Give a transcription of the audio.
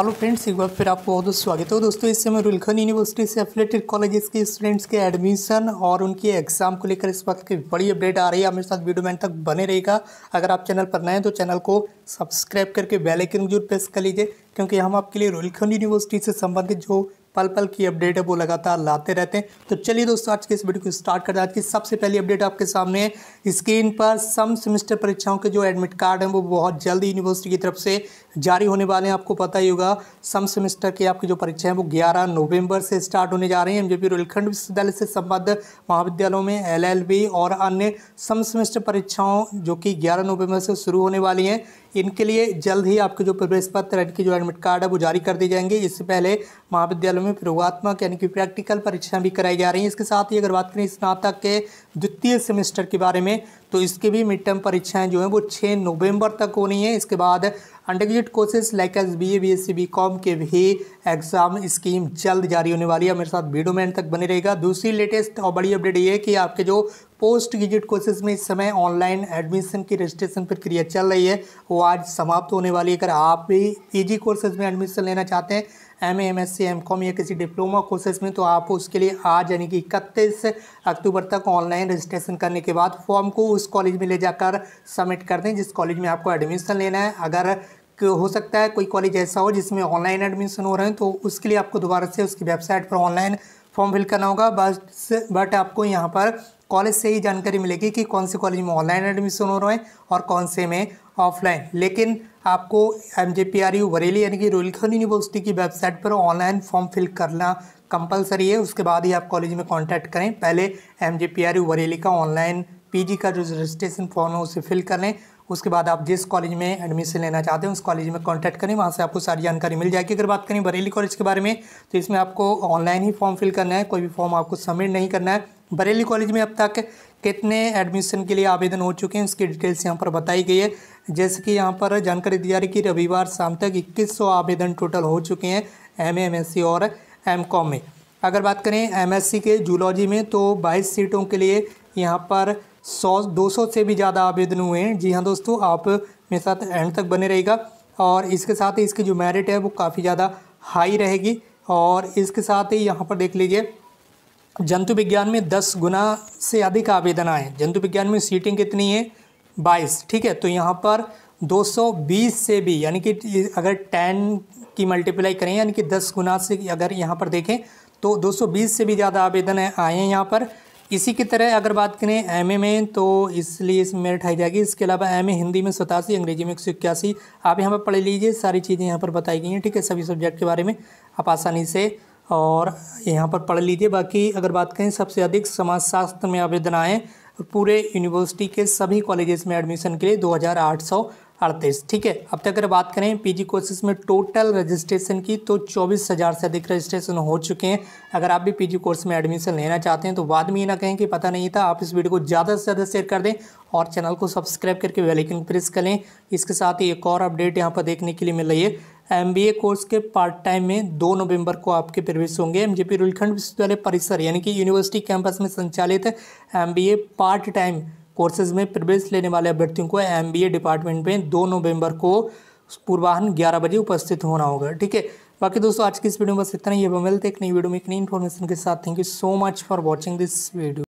hello friends एक बार फिर आपको बहुत बहुत स्वागत है तो दोस्तों इस समय रुलखन यूनिवर्सिटी से एफिलेटेड कॉलेजेस के स्टूडेंट्स के एडमिशन और उनके एग्जाम को लेकर इस वक्त की बड़ी अपडेट आ रही है हमारे साथ वीडियो मैन तक बने रहेगा अगर आप चैनल पर नए हैं तो चैनल को सब्सक्राइब करके बेलाइकन जरूर प्रेस कर लीजिए क्योंकि हम आपके लिए रुलखन यूनिवर्सिटी से संबंधित जो पल पल की अपडेट है वो लगातार लाते रहते हैं तो चलिए दोस्तों आज के इस वीडियो को स्टार्ट करते हैं आज की सबसे पहली अपडेट आपके सामने है स्क्रीन पर सम सेमेस्टर परीक्षाओं के जो एडमिट कार्ड हैं वो बहुत जल्द यूनिवर्सिटी की तरफ से जारी होने वाले हैं आपको पता ही होगा सम सेमेस्टर की आपकी जो परीक्षा है वो ग्यारह नवम्बर से स्टार्ट होने जा रही है एम जे पी रुलखंड विश्वविद्यालय से संबद्ध महाविद्यालयों में एल एल बी और अन्य सम सेमेस्टर परीक्षाओं जो कि ग्यारह नवम्बर से शुरू होने वाली हैं इनके लिए जल्द ही आपके जो प्रवेश पत्र की जो एडमिट कार्ड है वो जारी कर दिए जाएंगे इससे पहले महाविद्यालय जिलों में प्रयोगात्मक यानी कि प्रैक्टिकल परीक्षाएं भी कराई जा रही हैं इसके साथ ही अगर बात करें स्नातक के द्वितीय सेमेस्टर के बारे में तो इसके भी मिड टर्म परीक्षाएं जो हैं वो छः नवंबर तक होनी है इसके बाद undergraduate courses like as B A B S C B com के भी एग्ज़ाम स्कीम जल्द जारी होने वाली है मेरे साथ वीडियो में तक बने रहेगा दूसरी लेटेस्ट और बड़ी अपडेट ये है कि आपके जो पोस्ट ग्रेजुएट कोर्सेज में इस समय ऑनलाइन एडमिशन की रजिस्ट्रेशन प्रक्रिया चल रही है वो आज समाप्त होने वाली है अगर आप भी पी जी कोर्सेज में एडमिशन लेना चाहते हैं M A M S C M com या किसी डिप्लोमा कोर्सेज में तो आप उसके लिए आज यानी कि इकतीस अक्टूबर तक ऑनलाइन रजिस्ट्रेशन करने के बाद फॉर्म को उस कॉलेज में ले जाकर सबमिट कर दें जिस कॉलेज में आपको एडमिशन लेना है अगर हो सकता है कोई कॉलेज ऐसा हो जिसमें ऑनलाइन एडमिशन हो रहे हैं तो उसके लिए आपको दोबारा से उसकी वेबसाइट पर ऑनलाइन फॉर्म फिल करना होगा बस बट आपको यहाँ पर कॉलेज से ही जानकारी मिलेगी कि कौन से कॉलेज में ऑनलाइन एडमिशन हो रहे हैं और कौन से में ऑफलाइन लेकिन आपको M J P R U Bareilly यानी कि रोहिलखंड यूनिवर्सिटी की वेबसाइट पर ऑनलाइन फॉर्म फिल करना कंपलसरी है उसके बाद ही आप कॉलेज में कॉन्टैक्ट करें पहले M J P R U Bareilly का ऑनलाइन पीजी का जो रजिस्ट्रेशन फॉर्म है उसे फिल कर लें उसके बाद आप जिस कॉलेज में एडमिशन लेना चाहते हैं उस कॉलेज में कॉन्टैक्ट करें वहाँ से आपको सारी जानकारी मिल जाएगी अगर बात करें बरेली कॉलेज के बारे में तो इसमें आपको ऑनलाइन ही फॉर्म फिल करना है कोई भी फॉर्म आपको सबमिट नहीं करना है बरेली कॉलेज में अब तक कितने एडमिशन के लिए आवेदन हो चुके हैं इसकी डिटेल्स यहाँ पर बताई गई है जैसे कि यहाँ पर जानकारी दी जा रही कि रविवार शाम तक इक्कीस आवेदन टोटल हो चुके हैं एम एम और एम में अगर बात करें एम के जूलॉजी में तो बाईस सीटों के लिए यहाँ पर सौ दो सौ से भी ज़्यादा आवेदन हुए हैं जी हाँ दोस्तों आप मेरे साथ एंड तक बने रहेगा और इसके साथ ही इसकी जो मेरिट है वो काफ़ी ज़्यादा हाई रहेगी और इसके साथ ही यहाँ पर देख लीजिए जंतु विज्ञान में दस गुना से अधिक आवेदन आए जंतु विज्ञान में सीटिंग कितनी है बाईस ठीक है तो यहाँ पर 220 से भी यानी कि अगर 10 की मल्टीप्लाई करें यानी कि 10 गुना से अगर यहाँ पर देखें तो 220 से भी ज़्यादा आवेदन आए हैं यहाँ पर इसी की तरह अगर बात करें एम में तो इसलिए इसमें मेरिट आई जाएगी इसके अलावा एम हिंदी में सतासी अंग्रेजी में एक सौ इक्यासी आप यहाँ पर पढ़ लीजिए सारी चीज़ें यहाँ पर बताई गई हैं ठीक है सभी सब्जेक्ट के बारे में आप आसानी से और यहाँ पर पढ़ लीजिए बाकी अगर बात करें सबसे अधिक समाजशास्त्र में आवेदन आएँ पूरे यूनिवर्सिटी के सभी कॉलेजेस में एडमिशन के लिए दो अड़तीस ठीक है अब तक अगर बात करें पीजी कोर्सेज में टोटल रजिस्ट्रेशन की तो चौबीस हज़ार से अधिक रजिस्ट्रेशन हो चुके हैं अगर आप भी पीजी कोर्स में एडमिशन लेना चाहते हैं तो बाद में ये ना कहें कि पता नहीं था आप इस वीडियो को ज़्यादा से ज़्यादा शेयर कर दें और चैनल को सब्सक्राइब करके वेलाइकन प्रेस करें इसके साथ ही एक और अपडेट यहाँ पर देखने के लिए मिल रही है एम कोर्स के पार्ट टाइम में दो नवंबर को आपके प्रवेश होंगे एम जे पी रुलखंड विश्वविद्यालय परिसर यानी कि यूनिवर्सिटी कैंपस में संचालित एम पार्ट टाइम कोर्सेज में प्रवेश लेने वाले अभ्यर्थियों को एम डिपार्टमेंट में दो नवम्बर को पूर्वाहन ग्यारह बजे उपस्थित होना होगा ठीक है बाकी दोस्तों आज की इस वीडियो में बस इतना ही है मिलते एक नई वीडियो में एक नई इन्फॉर्मेशन के साथ thank you so much for watching this video